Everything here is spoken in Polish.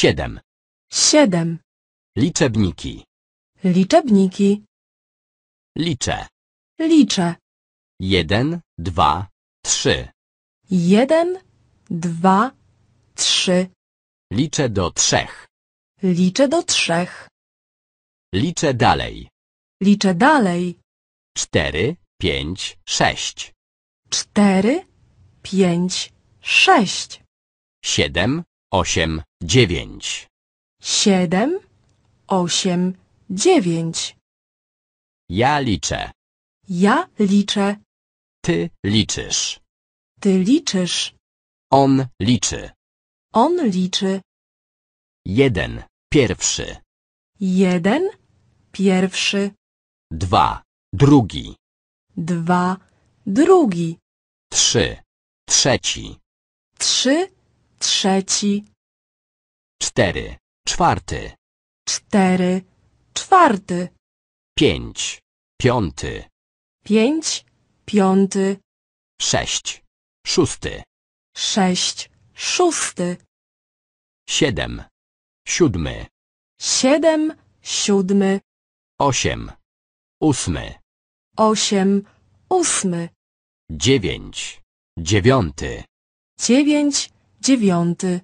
Siedem. Siedem. Liczebniki. Liczebniki. Liczę. Liczę. Jeden, dwa, trzy. Jeden, dwa, trzy. Liczę do trzech. Liczę do trzech. Liczę dalej. Liczę dalej. Cztery, pięć, sześć. Cztery, pięć, sześć. Siedem, osiem, dziewięć. Siedem, osiem, dziewięć. Ja liczę. Ja liczę. Ty liczysz. Ty liczysz. On liczy. On liczy. Jeden, pierwszy. Jeden, pierwszy. Dwa, drugi. Dwa, drugi. Trzy, trzeci. Trzy, trzeci, cztery, czwarty, cztery, czwarty, pięć, piąty, pięć, piąty, sześć, szósty, sześć, szósty, siedem, siódmy, siedem, siódmy, osiem, ósmy, osiem, ósmy, dziewięć, dziewiąty, dziewięć, Dziewiąty.